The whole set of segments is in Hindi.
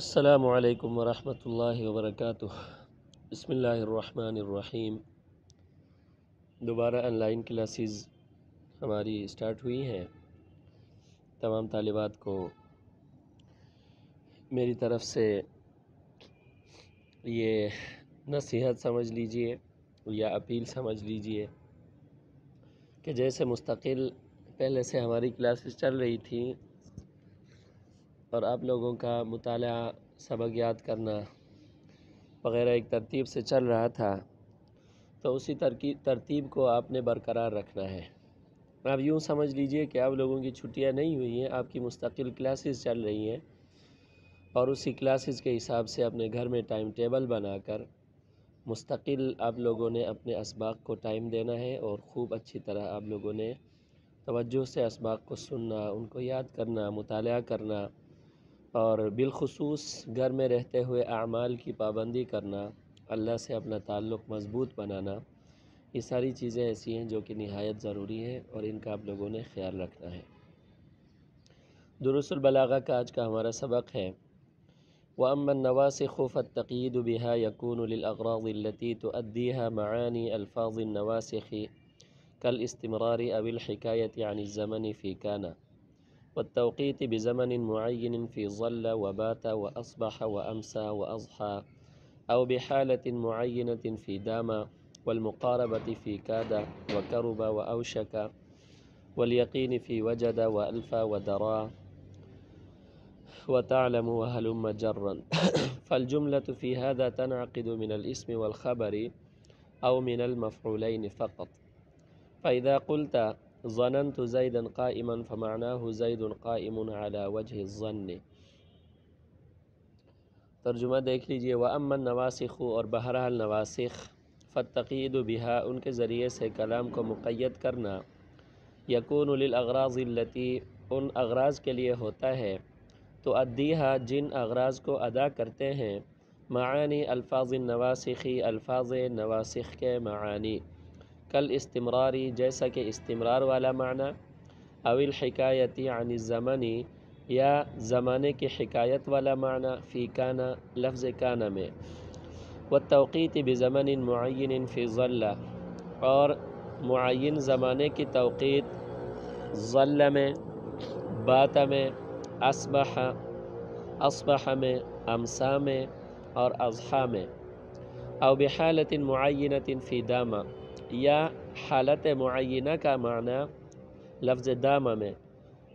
بسم الله वर्क बसमीम दोबारा ऑनलाइन क्लासेस हमारी स्टार्ट हुई हैं तमाम तालिबात को मेरी तरफ़ से ये नसीहत समझ लीजिए या अपील समझ लीजिए कि जैसे मुस्तकिल पहले से हमारी क्लासेस चल रही थी और आप लोगों का मताल सबक याद करना वगैरह एक तरतीब से चल रहा था तो उसी तरतीब को आपने बरकरार रखना है आप यूँ समझ लीजिए कि आप लोगों की छुट्टियाँ नहीं हुई हैं आपकी मुस्तकिल क्लासेस चल रही हैं और उसी क्लासेस के हिसाब से अपने घर में टाइम टेबल बनाकर मुस्तकिल आप लोगों ने अपने इसबाक को टाइम देना है और ख़ूब अच्छी तरह आप लोगों ने तोज्जो से इसबाक को सुनना उनको याद करना मताल करना और बिलखसूस घर में रहते हुए अमाल की पाबंदी करना अल्लाह से अपना ताल्लुक़ मज़बूत बनाना ये सारी चीज़ें ऐसी हैं जो कि नहायत ज़रूरी हैं और इनका आप लोगों ने ख्याल रखना है दुरुसलबलागा का आज का हमारा सबक है व अमन नवा से खूफत तकीद बिहा यकूनलती तो अदीहा मानी से ख़ी कल इस्तमरारी अबिलहकायत यानी ज़मन फ़ीकाना والتوقيت بزمن معين في ظل وبات وأصبح وأمسى وأضحى أو بحالة معينة في دام والمقاربة في كاد وكرب وأوشك واليقين في وجد وألف ودرا وتعلم وهلم جرا فالجملة في هذا تنعقد من الاسم والخبر أو من المفعولين فقط فإذا قلت ظننت زيدا قائما फमाना زيد قائم على وجه الظن तर्जुमा देख लीजिए व अमन नवासिख और बहरहाल नवासिख फ़तकीद बिहा उनके ज़रिए से कलाम को मुक़ैद करना यकून अगराज़िल्लती उन अगराज के लिए होता है तो अद्दीहा जिन अगराज को अदा करते हैं मानी अल्फाज नवासिखी अल्फाज नवासिख के मानी कल इस्तमरारी जैसा कि इस्तमरार वाला माना अविल हकायती आन ज़मानी या ज़माने की शिकायत वाला माना फ़ी काना लफ्ज़ काना में व तोक़ीत बज़मन मुन फ़िज़ल्ला और मुन ज़माने की तोक़ीत ज़ल्ल में बात में असबह असबह में अमसा में और अजहा में अवबहालत मुन फ़ी दामा या हालत मुआयना का माना लफ्ज़ दामा में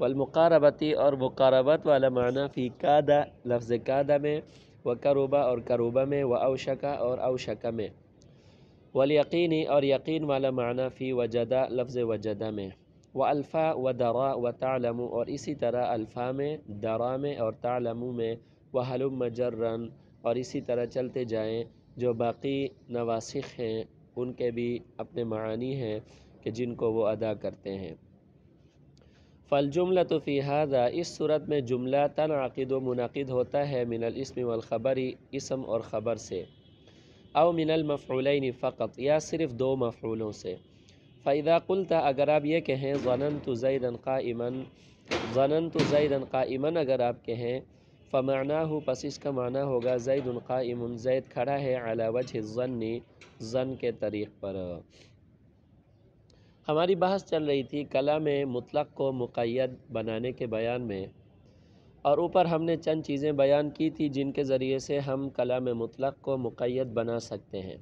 वलमकारबती और मुकारबत वाला माना फ़ी कादा लफ्ज़ कादा में व करूबा और करूबा में व अवशका और अवशका में वलयकीनी और यकीन वाला माना फ़ी वजदा लफ्ज़ वजदा में व अल्फ़ा व दरा व तालमु और इसी तरह अल्फ़ा में दरा में और तालमु में व हलुम जर्रन और इसी तरह चलते जाएँ जो बाकी नवासिक हैं उनके भी अपने मानी हैं कि जिनको वो अदा करते हैं फ़ल जुमला तो फ़िहादा इस सूरत में जुमला तन व मुनद होता है मिनल इसम वलख़बरी इसम और ख़बर से अव मिनल मफ़ूलिन फ़क़त या सिर्फ़ दो मफ़ूलों से फ़ैदा कुलता अगर आप ये कहें ज़नन तो ज़ैदन का इमन ज़नन तो ज़ैदन का इमन अगर आप कहें पमाना हो पस इसका माना होगा जैद उनका इमन जैद खड़ा है अलावज ज़न ज़न के तरीक़ पर हमारी बहस चल रही थी कला में मुतलक़ को मुक़ैद बनाने के बयान में और ऊपर हमने चंद चीज़ें बयान की थी जिनके ज़रिए से हम कला में मुतलक़ को मुक़ैद बना सकते हैं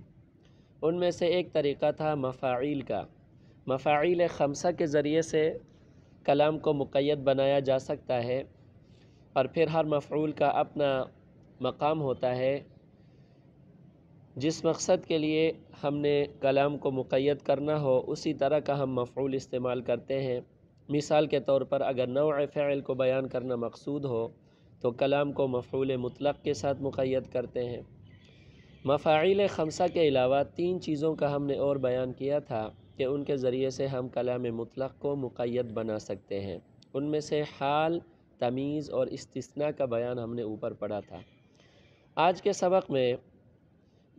उनमें से एक तरीका था मफ़ाइल का मफ़ाइल खमसा के ज़रिए से कलाम को मुक़ैद बनाया जा सकता है और फिर हर मफ़ूल का अपना मकाम होता है जिस मकसद के लिए हमने कलाम को मुक़ैद करना हो उसी तरह का हम मफ़ूल इस्तेमाल करते हैं मिसाल के तौर पर अगर नौ फ़ैल को बयान करना मकसूद हो तो कलाम को मफ़ूल मुतलक़ के साथ मुक़ैद करते हैं मफ़ाइल खमसा के अलावा तीन चीज़ों का हमने और बयान किया था कि उनके ज़रिए से हम कलाम मुतलक़ को मुक़ैद बना सकते हैं उनमें से हाल तमीज़ और इस्तना का बयान हमने ऊपर पढ़ा था आज के सबक में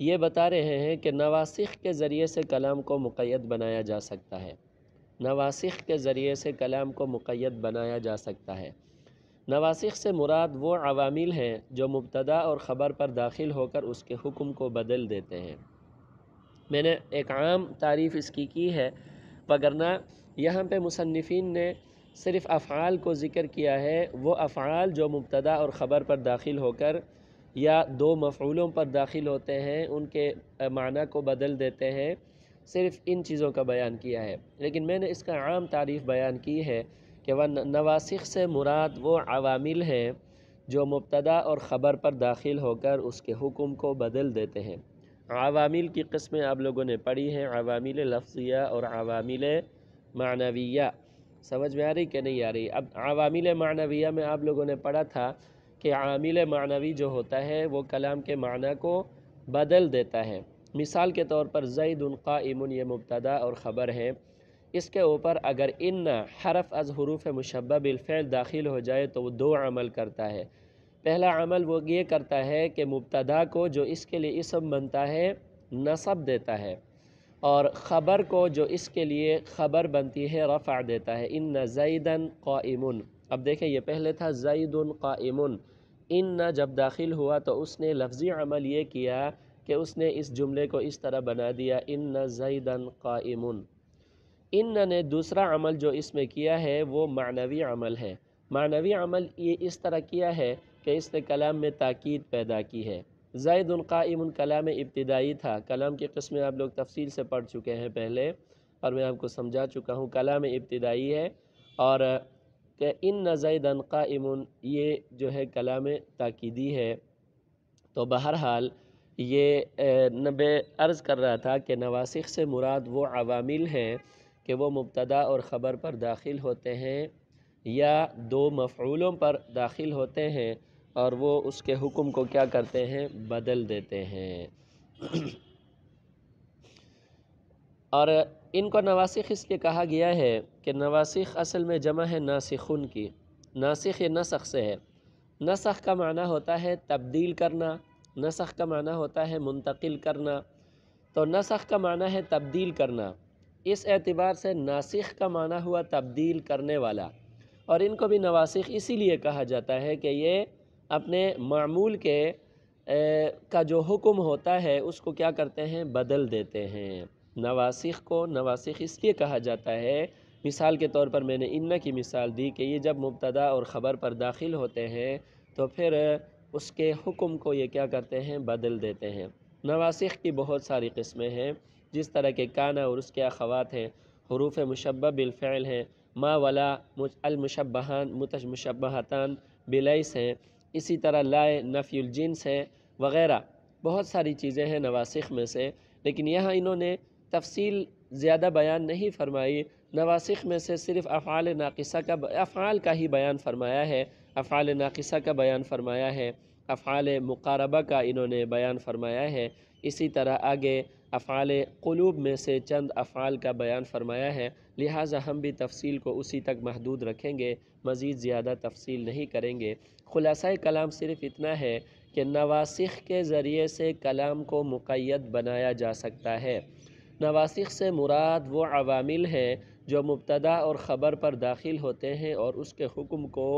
ये बता रहे हैं कि नवासिख के ज़रिए से कलाम को मुक़ैद बनाया जा सकता है नवासिख के ज़रिए से कलाम को मुक़ैद बनाया जा सकता है नवासिख से मुराद वो अवामिल हैं जो मुबतदा और ख़बर पर दाखिल होकर उसके हुक्म को बदल देते हैं मैंने एक आम तारीफ़ इसकी की है पगरना यहाँ पे मुसनफ़ीन ने सिर्फ़ अफ़ाल को ज़िक्र किया है वो अफ़ाल जो मुबतदा और ख़बर पर दाखिल होकर या दो मफूलों पर दाखिल होते हैं उनके माना को बदल देते हैं सिर्फ़ इन चीज़ों का बयान किया है लेकिन मैंने इसका आम तारीफ़ बयान की है कि वह नवासिख से मुराद वो अवामिल हैं जो मुबतदा और ख़बर पर दाखिल होकर उसके हुक्म को बदल देते हैं अवामिल की कस्में आप लोगों ने पढ़ी हैं अवामिल लफ्ज़िया और अवामिल मानविया समझ में आ रही कि नहीं आ रही अब आवामिल मानविया में आप लोगों ने पढ़ा था कि आमिल मानवी जो होता है वो कलाम के माना को बदल देता है मिसाल के तौर पर जैद उनका इमन ये मुबतदा और ख़बर है इसके ऊपर अगर इन हरफ अज हरूफ मुशबा बिलफ़ैल दाखिल हो जाए तो वो दो अमल करता है पहला अमल वो ये करता है कि मुबतदा को जो इसके लिए इसम बनता है नसब देता है और ख़बर को जो इसके लिए ख़बर बनती है रफ़ा देता है इन न जैदन अब देखें ये पहले था जैदन काइमन इन न जब दाखिल हुआ तो उसने लफ्ज़ी अमल ये किया कि उसने इस जुमले को इस तरह बना दिया इन न जैदन काइमन इन ने दूसरा अमल जो इसमें किया है वो मानवी अमल है मानवी अमल ये इस तरह किया है कि इसने कलाम में ताक़द पैदा की है ज़ैदाम कलाम इब्तदाई था कलाम की कस्में आप लोग तफसील से पढ़ चुके हैं पहले और मैं आपको समझा चुका हूँ कलाम इब्तदाई है और इन नज़ैदन इमन ये जो है कला में ताकीदी है तो बहरहाल ये नबे अर्ज़ कर रहा था कि नवासिक से मुराद वो अवामिल हैं कि वो मुबतदा और ख़बर पर दाखिल होते हैं या दो मफूलों पर दाखिल होते हैं और वो उसके हुक्म को क्या करते हैं बदल देते हैं और इनको नवासिख इसलिए कहा गया है कि नवासिख असल में जमा है नासिखुन की नासिख ये नसख से है नसख का माना होता है तब्दील करना नसख का माना होता है मुंतकिल करना तो नसख का माना है तब्दील करना इस एतबार से नासिख का माना हुआ तब्दील करने वाला और इनको भी नवासिख इसीलिए कहा जाता है कि ये अपने मामूल के ए, का जो हुक्म होता है उसको क्या करते हैं बदल देते हैं नवासिख को नवासिख इसलिए कहा जाता है मिसाल के तौर पर मैंने इन्ना की मिसाल दी कि ये जब मुबतदा और ख़बर पर दाखिल होते हैं तो फिर उसके हुक्म को ये क्या करते हैं बदल देते हैं नवासिख की बहुत सारी किस्में हैं जिस तरह के काना और उसके अखवात हैं हरूफ मुशब बिलफ़ैल हैं मा वला अलमशबहान मुतमशबहतान बिलइस हैं इसी तरह लाए नफील जींस है वग़ैरह बहुत सारी चीज़ें हैं नवासिख में से लेकिन यहाँ इन्होंने तफसील ज़्यादा बयान नहीं फरमाई नवासिख में से सिर्फ़ अफ़ाल नाक़सा का अफ़ाल का ही बयान फरमाया है अफ़ाल नाक़सा का बयान फरमाया है अफ़ाल मुकारबा का इन्होंने बयान फरमाया है इसी तरह आगे अफ़ाल क़लूब में से चंद अफ़ाल का बयान फरमाया है लिहाजा हम भी तफसील को उसी तक महदूद रखेंगे मज़ीद ज़्यादा तफसील नहीं करेंगे खुलासा कलाम सिर्फ़ इतना है कि नवासिख के ज़रिए से कलाम को मुक़ैद बनाया जा सकता है नवासिख से मुराद वो अवामिल हैं जो मुबतदा और ख़बर पर दाखिल होते हैं और उसके हुक्म को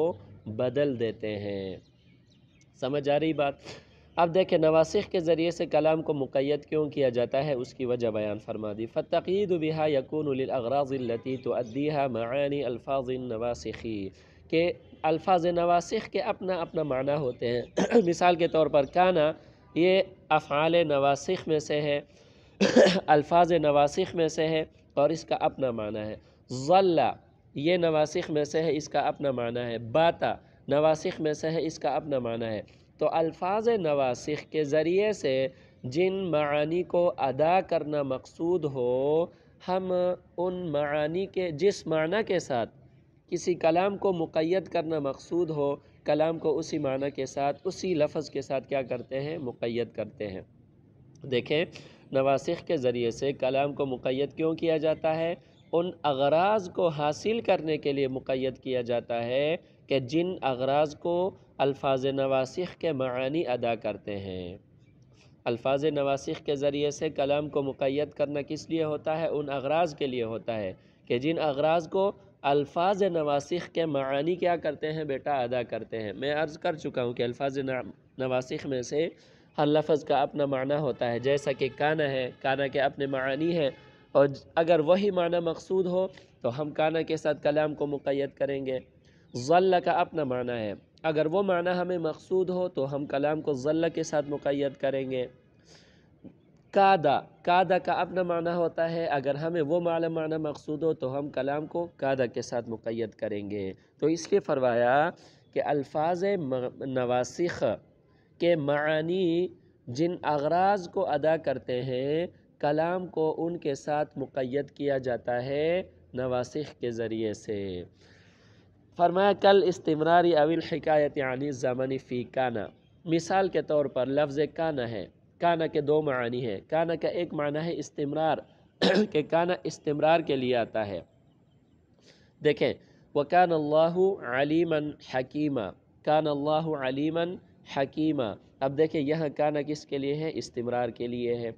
बदल देते हैं समझ आ रही बात अब देखें नवासिख के ज़रिए से कलाम को मुक़ैद क्यों किया जाता है उसकी वजह बयान फरमा दी फ़तीद बिहा यकूनगराज़ी तो अदीहा मानी अल्फाज नवासिखी के अल्फाज नवासिख के अपना अपना माना होते हैं मिसाल के तौर पर काना ये अफ़ाल नवासिख में से है अल्फाज नवासिख में से है और इसका अपना माना है ज़ल्ला ये नवासिख में से है इसका अपना माना है बाता नवासिख में से है इसका अपना माना है तो अल्फाज नवासिख के ज़रिए से जिन मानी को अदा करना मकसूद हो हम उन मानी के जिस माना के साथ किसी कलाम को मुक़ैद करना मकसूद हो कलाम को उसी माना के साथ उसी लफ्ज़ के साथ क्या करते हैं मुक़ैद करते हैं देखें नवासिख के ज़रिए से कलाम को मुक़ैद क्यों किया जाता है उन अगराज को हासिल करने के लिए मुक़ैद किया जाता है कि जिन अगराज को अल्फाज नवासिख के मानी अदा करते हैं अल्फाज नवासिख के ज़रिए से कलाम को मुक़ैद करना किस लिए होता है उन अगराज के लिए होता है कि जिन अगराज को अल्फाज नवासिख के मानी क्या करते हैं बेटा अदा करते हैं मैं अर्ज़ कर चुका हूँ कि अल्फाज नवासिख में से हर लफज का अपना माना होता है जैसा कि काना है काना के अपने मानी हैं और अगर वही माना मकसूद हो तो हम काना के साथ कलाम को मुक़ैद करेंगे ज़ल्ल का अपना माना है अगर वो माना हमें मकसूद हो तो हम कलाम को ज़ल्ल के साथ मुक़ैद करेंगे कादा कादा का अपना माना होता है अगर हमें वो माला माना मकसूद हो तो हम कलाम को कादा के साथ मुक़ैद करेंगे तो इसलिए फरमाया कि अल्फाज नवासिख के मानी जिन अगराज को अदा करते हैं कलाम को उनके साथ मुक़ैद किया जाता है नवासिख के ज़रिए से फरमाया कल इस्तमरारी अविल हकायत यानी ज़मन फ़ी काना मिसाल के तौर पर लफ्ज़ काना है काना के दो मानी है काना का एक माना है इस्तेमरार के काना इस्तेमरार के लिए आता है देखें वकान अल्लाह आलिमन हकीमा कान अल्लाह आलिमन हकीमा अब देखें यह काना किस के लिए है इस्तेमरार के लिए है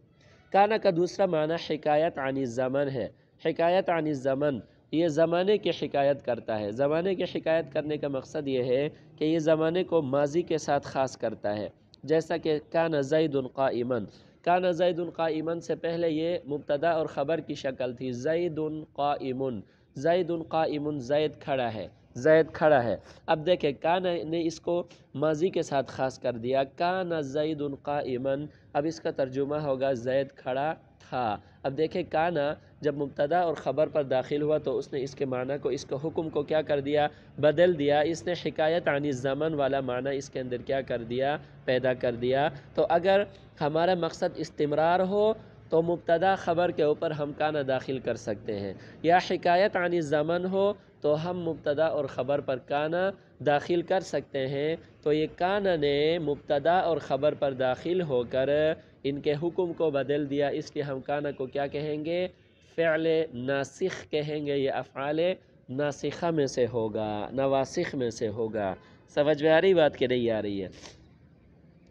काना का दूसरा माना शिकायत आनी ज़मन है शिकायत आनी ज़मन ये ज़माने की शिकायत करता है ज़माने की शिकायत करने का मकसद ये है कि ये ज़माने को माजी के साथ ख़ास करता है जैसा कि कान जैदुल्का ईमन कान जैदुल्का ईमन से पहले ये मुबतदा और ख़बर की शक्ल थी जैदुल्का इमन जैदुल्का इमन जैद खड़ा है जैद खड़ा है अब देखें कान ने इसको माजी के साथ ख़ास कर दिया कान जैदुल्का इमन अब इसका तर्जुमा होगा जैद खड़ा था अब देखें काना जब मुबतदा और ख़बर पर दाखिल हुआ तो उसने इसके माना को इसके हुक्म को क्या कर दिया बदल दिया इसने शिकायत आनी ज़मन वाला माना इसके अंदर क्या कर दिया पैदा कर दिया तो अगर हमारा मकसद इस्तमरार हो तो मुबतदा ख़बर के ऊपर हम काना दाखिल कर सकते हैं या शिकायत आनी ज़मन हो तो हम मुबतदा और ख़बर पर काना दाखिल कर सकते हैं तो ये काना ने मुबतदा और ख़बर पर दाखिल होकर इनके हुक्म को बदल दिया इसलिए हम काना को क्या कहेंगे फ़عल नासिख कहेंगे ये अफ़ाल नासिखा में से होगा नवासिख में से होगा समझ में आ रही बात कह रही आ रही है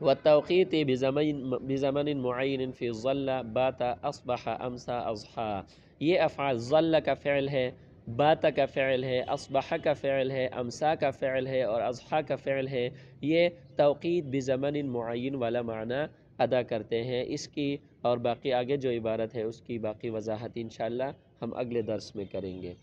व तोक़ीत बज़मन मुन फ़िज़ल्ला बात असबह अमसा अजहा ये अफ़ाल ज़ल्ला का फ़ैल है बात का फ़ैल है असबह का फ़ैल है अमसा का फ़ैल है और अजहा का फ़ैल है ये तोक़ीत बज़मन मुन वाला माना अदा करते हैं इसकी और बाकी आगे जो इबारत है उसकी बाकी वजाहत इन हम अगले दर्स में करेंगे